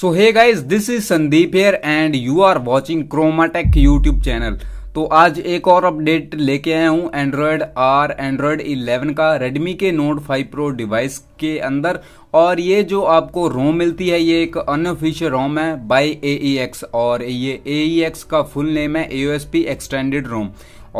so hey guys this is Sandeep here and you are watching Chromatech YouTube channel तो आज एक और update लेके आया हूँ एंड्रॉयड आर एंड्रॉयड 11 का रेडमी के नोट 5 प्रो डिवाइस के अंदर और ये जो आपको रोम मिलती है ये एक अनऑफिशियल रोम है बाय एक्स e और ये एक्स e का फुल नेम है ए एक्सटेंडेड रोम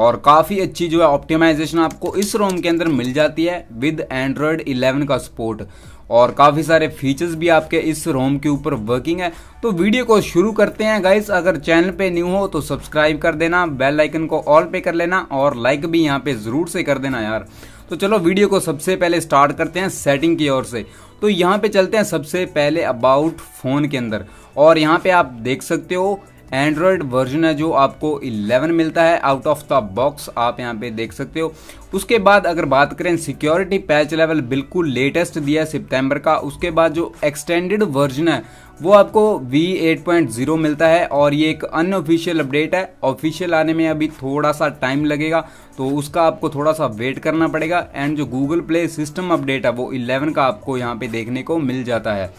और काफ़ी अच्छी जो है ऑप्टिमाइजेशन आपको इस रोम के अंदर मिल जाती है विद एंड्रॉयड 11 का सपोर्ट और काफ़ी सारे फीचर्स भी आपके इस रोम के ऊपर वर्किंग है तो वीडियो को शुरू करते हैं गाइस अगर चैनल पे न्यू हो तो सब्सक्राइब कर देना बेल आइकन को ऑल पे कर लेना और लाइक भी यहाँ पे ज़रूर से कर देना यार तो चलो वीडियो को सबसे पहले स्टार्ट करते हैं सेटिंग की ओर से तो यहाँ पे चलते हैं सबसे पहले अबाउट फ़ोन के अंदर और यहाँ पे आप देख सकते हो एंड्रॉयड वर्जन है जो आपको 11 मिलता है आउट ऑफ द बॉक्स आप यहाँ पे देख सकते हो उसके बाद अगर बात करें सिक्योरिटी पैच लेवल बिल्कुल लेटेस्ट दिया है सितंबर का उसके बाद जो एक्सटेंडेड वर्जन है वो आपको V8.0 मिलता है और ये एक अनऑफिशियल अपडेट है ऑफिशियल आने में अभी थोड़ा सा टाइम लगेगा तो उसका आपको थोड़ा सा वेट करना पड़ेगा एंड जो गूगल प्ले सिस्टम अपडेट है वो 11 का आपको यहाँ पे देखने को मिल जाता है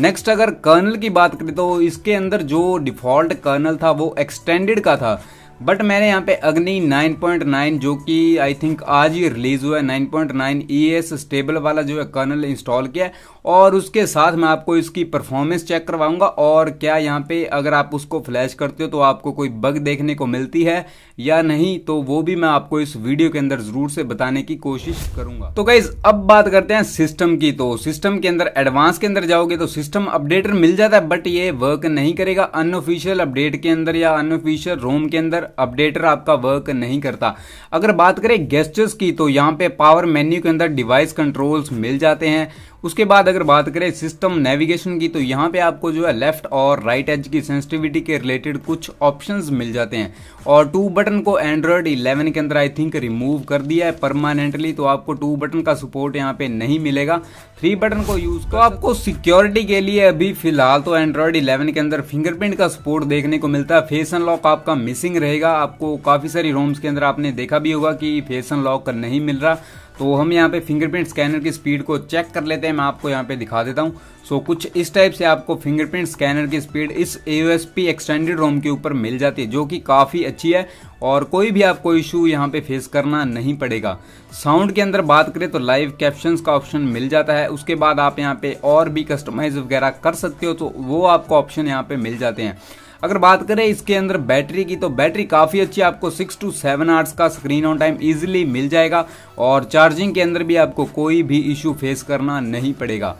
नेक्स्ट अगर कर्नल की बात करें तो इसके अंदर जो डिफॉल्ट कर्नल था वो एक्सटेंडेड का था बट मैंने यहाँ पे अग्नि 9.9 जो कि आई थिंक आज ही रिलीज हुआ है 9.9 ईएस स्टेबल वाला जो है कर्नल इंस्टॉल किया है और उसके साथ मैं आपको इसकी परफॉर्मेंस चेक करवाऊंगा और क्या यहाँ पे अगर आप उसको फ्लैश करते हो तो आपको कोई बग देखने को मिलती है या नहीं तो वो भी मैं आपको इस वीडियो के अंदर जरूर से बताने की कोशिश करूंगा तो गाइज अब बात करते हैं सिस्टम की तो सिस्टम के अंदर एडवांस के अंदर जाओगे तो सिस्टम अपडेटर मिल जाता है बट ये वर्क नहीं करेगा अनऑफिशियल अपडेट के अंदर या अनऑफिशियल रोम के अंदर अपडेटर आपका वर्क नहीं करता अगर बात करें गेस्टर्स की तो यहाँ पे पावर मेन्यू के अंदर डिवाइस कंट्रोल्स मिल जाते हैं उसके बाद अगर बात करें सिस्टम नेविगेशन की तो यहाँ पे आपको जो है लेफ्ट और राइट एज की सेंसिटिविटी के रिलेटेड कुछ ऑप्शंस मिल जाते हैं और टू बटन को एंड्रॉयड 11 के अंदर आई थिंक रिमूव कर दिया है परमानेंटली तो आपको टू बटन का सपोर्ट यहाँ पे नहीं मिलेगा थ्री बटन को यूज तो आपको सिक्योरिटी के लिए अभी फिलहाल तो एंड्रॉयड 11 के अंदर फिंगरप्रिंट का सपोर्ट देखने को मिलता है फेस अनलॉक आपका मिसिंग रहेगा आपको काफ़ी सारी रोम्स के अंदर आपने देखा भी होगा कि फेस अनलॉक नहीं मिल रहा तो हम यहाँ पे फिंगरप्रिंट स्कैनर की स्पीड को चेक कर लेते हैं मैं आपको यहाँ पे दिखा देता हूँ सो so, कुछ इस टाइप से आपको फिंगरप्रिंट स्कैनर की स्पीड इस ए एक्सटेंडेड रोम के ऊपर मिल जाती है जो कि काफ़ी अच्छी है और कोई भी आपको इशू यहाँ पे फेस करना नहीं पड़ेगा साउंड के अंदर बात करें तो लाइव कैप्शंस का ऑप्शन मिल जाता है उसके बाद आप यहाँ पे और भी कस्टमाइज वगैरह कर सकते हो तो वो आपको ऑप्शन यहाँ पे मिल जाते हैं अगर बात करें इसके अंदर बैटरी की तो बैटरी काफ़ी अच्छी आपको सिक्स टू सेवन आवर्स का स्क्रीन ऑन टाइम ईजिली मिल जाएगा और चार्जिंग के अंदर भी आपको कोई भी इशू फेस करना नहीं पड़ेगा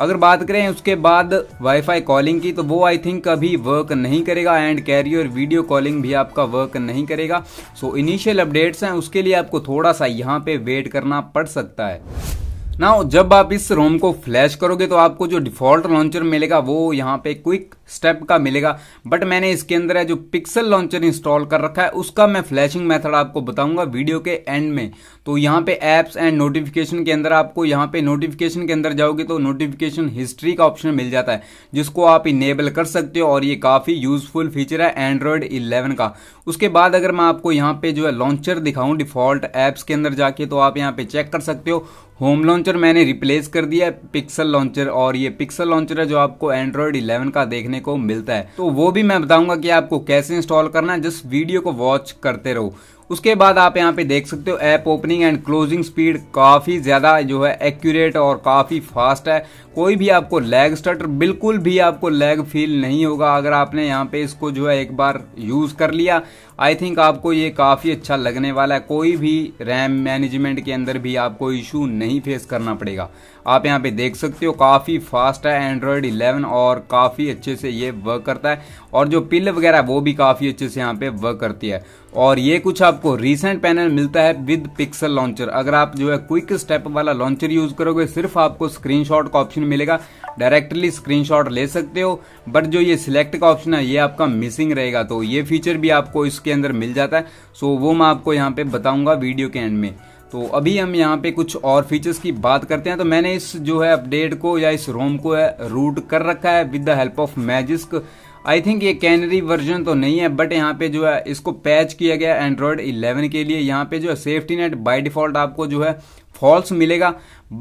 अगर बात करें उसके बाद वाईफाई कॉलिंग की तो वो आई थिंक अभी वर्क नहीं करेगा एंड कैरियर वीडियो कॉलिंग भी आपका वर्क नहीं करेगा सो इनिशियल अपडेट्स हैं उसके लिए आपको थोड़ा सा यहाँ पे वेट करना पड़ सकता है ना जब आप इस रोम को फ्लैश करोगे तो आपको जो डिफॉल्ट लॉन्चर मिलेगा वो यहाँ पे क्विक स्टेप का मिलेगा बट मैंने इसके अंदर है जो पिक्सल लॉन्चर इंस्टॉल कर रखा है उसका मैं फ्लैशिंग मेथड आपको बताऊंगा वीडियो के एंड में तो यहाँ पे एप्स एंड नोटिफिकेशन के अंदर आपको यहाँ पे नोटिफिकेशन के अंदर जाओगे तो नोटिफिकेशन हिस्ट्री का ऑप्शन मिल जाता है जिसको आप इनेबल कर सकते हो और ये काफ़ी यूजफुल फीचर है एंड्रॉयड इलेवन का उसके बाद अगर मैं आपको यहाँ पे जो है लॉन्चर दिखाऊँ डिफॉल्ट एप्स के अंदर जाके तो आप यहाँ पे चेक कर सकते हो होम लॉन्च लॉन्चर मैंने रिप्लेस कर दिया है पिक्सल लॉन्चर और ये पिक्सल लॉन्चर है जो आपको एंड्रॉयड 11 का देखने को मिलता है तो वो भी मैं बताऊंगा कि आपको कैसे इंस्टॉल करना है जस्ट वीडियो को वॉच करते रहो उसके बाद आप यहाँ पे देख सकते हो app opening and closing speed काफ़ी ज़्यादा जो है एक्यूरेट और काफ़ी फास्ट है कोई भी आपको लैग स्टटर बिल्कुल भी आपको लैग फील नहीं होगा अगर आपने यहाँ पे इसको जो है एक बार यूज़ कर लिया आई थिंक आपको ये काफ़ी अच्छा लगने वाला है कोई भी रैम मैनेजमेंट के अंदर भी आपको इशू नहीं फेस करना पड़ेगा आप यहाँ पे देख सकते हो काफ़ी फास्ट है एंड्रॉयड 11 और काफ़ी अच्छे से ये वर्क करता है और जो पिल वगैरह वो भी काफ़ी अच्छे से यहाँ पे वर्क करती है और ये कुछ आपको रिसेंट पैनल मिलता है विद पिक्सल लॉन्चर अगर आप जो है क्विक स्टेप वाला लॉन्चर यूज करोगे सिर्फ आपको स्क्रीनशॉट का ऑप्शन मिलेगा डायरेक्टली स्क्रीनशॉट ले सकते हो बट जो ये सिलेक्ट का ऑप्शन है ये आपका मिसिंग रहेगा तो ये फीचर भी आपको इसके अंदर मिल जाता है सो वो मैं आपको यहाँ पे बताऊंगा वीडियो के एंड में तो अभी हम यहाँ पे कुछ और फीचर्स की बात करते हैं तो मैंने इस जो है अपडेट को या इस रोम को रूट कर रखा है with the help of Magisk I think ये कैनरी वर्जन तो नहीं है बट यहाँ पे जो है इसको पैच किया गया एंड्रॉयड 11 के लिए यहाँ पे जो है सेफ्टी नेट बाय डिफॉल्ट आपको जो है फॉल्स मिलेगा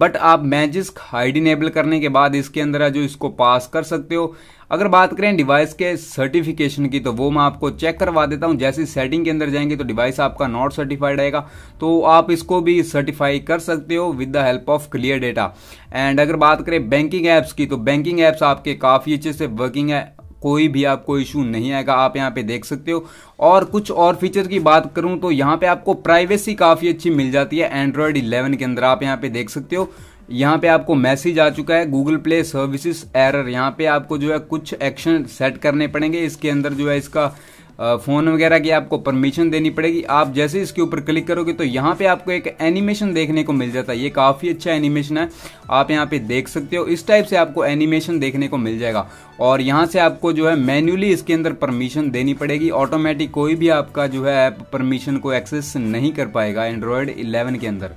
बट आप मैजिस हाइड इनेबल करने के बाद इसके अंदर जो इसको पास कर सकते हो अगर बात करें डिवाइस के सर्टिफिकेशन की तो वो मैं आपको चेक करवा देता हूं जैसे सेटिंग के अंदर जाएंगे तो डिवाइस आपका नॉट सर्टिफाइड आएगा तो आप इसको भी सर्टिफाई कर सकते हो with the help of clear data and अगर बात करें बैंकिंग एप्स की तो बैंकिंग एप्स आपके काफ़ी अच्छे से वर्किंग है कोई भी आपको इशू नहीं आएगा आप यहाँ पे देख सकते हो और कुछ और फीचर की बात करूँ तो यहाँ पे आपको प्राइवेसी काफ़ी अच्छी मिल जाती है एंड्रॉयड 11 के अंदर आप यहाँ पे देख सकते हो यहाँ पे आपको मैसेज आ चुका है गूगल प्ले सर्विसेज एरर यहाँ पे आपको जो है कुछ एक्शन सेट करने पड़ेंगे इसके अंदर जो है इसका फ़ोन वगैरह की आपको परमिशन देनी पड़ेगी आप जैसे इसके ऊपर क्लिक करोगे तो यहाँ पे आपको एक एनिमेशन देखने को मिल जाता है ये काफ़ी अच्छा एनिमेशन है आप यहाँ पे देख सकते हो इस टाइप से आपको एनिमेशन देखने को मिल जाएगा और यहाँ से आपको जो है मैन्युअली इसके अंदर परमिशन देनी पड़ेगी ऑटोमेटिक कोई भी आपका जो है ऐप परमिशन को एक्सेस नहीं कर पाएगा एंड्रॉयड इलेवन के अंदर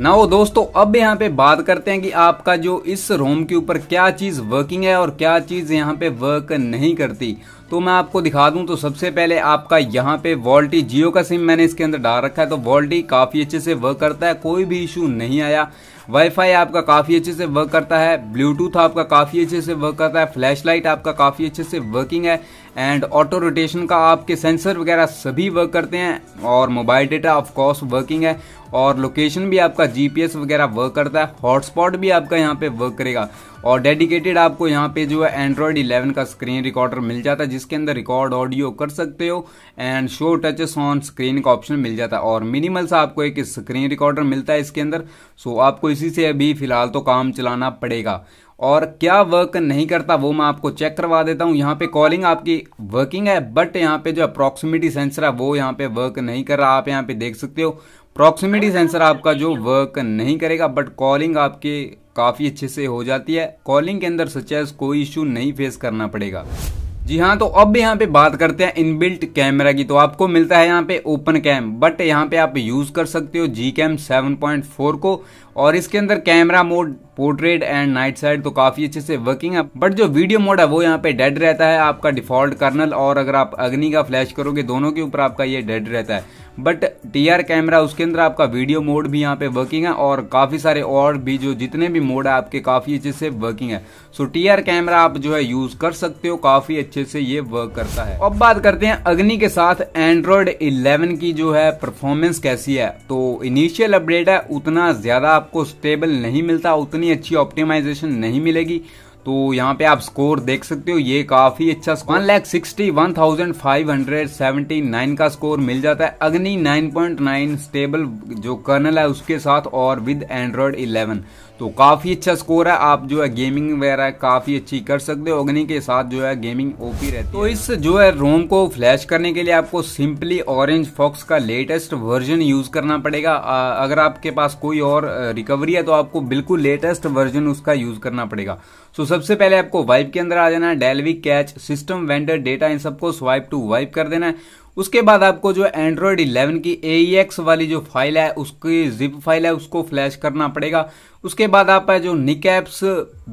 ना वो दोस्तों अब यहाँ पे बात करते हैं कि आपका जो इस रोम के ऊपर क्या चीज़ वर्किंग है और क्या चीज़ यहाँ पे वर्क नहीं करती तो मैं आपको दिखा दूं तो सबसे पहले आपका यहाँ पे वॉल्टी जियो का सिम मैंने इसके अंदर डाल रखा है तो वॉल्टी काफ़ी अच्छे से वर्क करता है कोई भी इशू नहीं आया वाईफाई आपका काफ़ी अच्छे से वर्क करता है ब्लूटूथ आपका काफ़ी अच्छे से वर्क करता है फ्लैश आपका काफ़ी अच्छे से वर्किंग है एंड ऑटो रोटेशन का आपके सेंसर वगैरह सभी वर्क करते हैं और mobile data of course working है और लोकेशन भी आपका जीपीएस वगैरह वर्क करता है हॉटस्पॉट भी आपका यहाँ पे वर्क करेगा और डेडिकेटेड आपको यहाँ पे जो है एंड्रॉयड 11 का स्क्रीन रिकॉर्डर मिल जाता है जिसके अंदर रिकॉर्ड ऑडियो कर सकते हो and show touches on screen का ऑप्शन मिल जाता है और मिनिमल सा आपको एक स्क्रीन रिकॉर्डर मिलता है इसके अंदर सो आपको इसी से अभी फिलहाल तो काम चलाना पड़ेगा और क्या वर्क नहीं करता वो मैं आपको चेक करवा देता हूँ यहाँ पे कॉलिंग आपकी वर्किंग है बट यहाँ पे जो अप्रॉक्सीमेटी सेंसर है वो यहाँ पे वर्क नहीं कर रहा आप यहाँ पे देख सकते हो प्रॉक्सीमेटी सेंसर आपका जो वर्क नहीं करेगा बट कॉलिंग आपके काफ़ी अच्छे से हो जाती है कॉलिंग के अंदर सचैस कोई इशू नहीं फेस करना पड़ेगा जी हाँ तो अब यहाँ पे बात करते हैं इनबिल्ट कैमरा की तो आपको मिलता है यहाँ पे ओपन कैम बट यहाँ पे आप यूज़ कर सकते हो जी कैम सेवन को और इसके अंदर camera mode portrait and night sight तो काफी अच्छे से वर्किंग है बट जो वीडियो मोड है वो यहाँ पे डेड रहता है आपका डिफॉल्ट कर्नल और अगर आप अग्नि का फ्लैश करोगे दोनों के ऊपर आपका ये डेड रहता है बट टी आर कैमरा उसके अंदर आपका वीडियो मोड भी यहाँ पे वर्किंग है और काफ़ी सारे और भी जो जितने भी मोड है आपके काफ़ी अच्छे से वर्किंग है सो टी आर कैमरा आप जो है यूज़ कर सकते हो काफ़ी अच्छे से ये वर्क करता है अब बात करते हैं अग्नि के साथ एंड्रॉयड 11 की जो है परफॉर्मेंस कैसी है तो इनिशियल अपडेट है उतना ज़्यादा आपको स्टेबल नहीं मिलता उतनी अच्छी ऑप्टिमाइजेशन नहीं मिलेगी तो यहाँ पे आप स्कोर देख सकते हो ये काफी अच्छा score one lakh sixty one thousand five hundred seventy nine का स्कोर मिल जाता है Agni nine point nine stable जो कर्नल है उसके साथ और विद एंड्रॉयड इलेवन तो काफ़ी अच्छा स्कोर है आप जो है गेमिंग वगैरह काफ़ी अच्छी कर सकते हो अग्नि के साथ जो है गेमिंग ओपी रहती है तो इस जो है रोम को फ्लैश करने के लिए आपको सिंपली ऑरेंज फॉक्स का लेटेस्ट वर्जन यूज़ करना पड़ेगा अगर आपके पास कोई और रिकवरी है तो आपको बिल्कुल लेटेस्ट वर्जन उसका यूज़ करना पड़ेगा सो सबसे पहले आपको वाइप के अंदर आ जाना है dalvik cache system vendor data इन सबको स्वाइप टू वाइप कर देना है उसके बाद आपको जो एंड्रॉयड 11 की ए e वाली जो फाइल है उसकी जिप फाइल है उसको फ्लैश करना पड़ेगा उसके बाद आप जो निक ऐप्स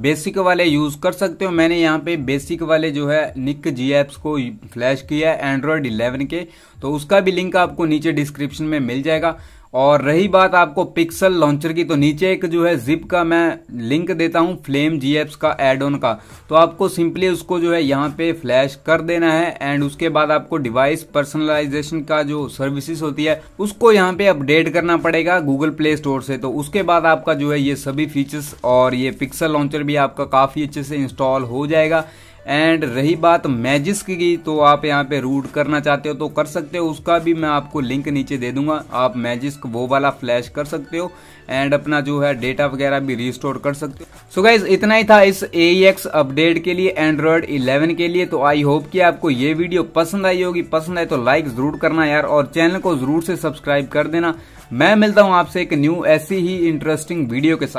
बेसिक वाले यूज़ कर सकते हो मैंने यहाँ पे बेसिक वाले जो है निक जी एप्स को फ्लैश किया है एंड्रॉयड 11 के तो उसका भी लिंक आपको नीचे डिस्क्रिप्शन में मिल जाएगा और रही बात आपको पिक्सल लॉन्चर की तो नीचे एक जो है जिप का मैं लिंक देता हूं फ्लेम जी एप्स का एड ऑन का तो आपको सिंपली उसको जो है यहां पे फ्लैश कर देना है एंड उसके बाद आपको डिवाइस पर्सनलाइजेशन का जो सर्विसेज होती है उसको यहां पे अपडेट करना पड़ेगा गूगल प्ले स्टोर से तो उसके बाद आपका जो है ये सभी फीचर्स और ये पिक्सल लॉन्चर भी आपका काफ़ी अच्छे से इंस्टॉल हो जाएगा एंड रही बात मैजिस्क की तो आप यहाँ पे रूट करना चाहते हो तो कर सकते हो उसका भी मैं आपको लिंक नीचे दे दूंगा आप मैजिस्क वो वाला फ्लैश कर सकते हो एंड अपना जो है डेटा वगैरह भी रिस्टोर कर सकते हो सो गाइज इतना ही था इस ए अपडेट e के लिए एंड्रॉयड 11 के लिए तो आई होप कि आपको ये वीडियो पसंद आई होगी पसंद आए तो लाइक जरूर करना यार और चैनल को जरूर से सब्सक्राइब कर देना मैं मिलता हूँ आपसे एक न्यू ऐसी ही इंटरेस्टिंग वीडियो के साथ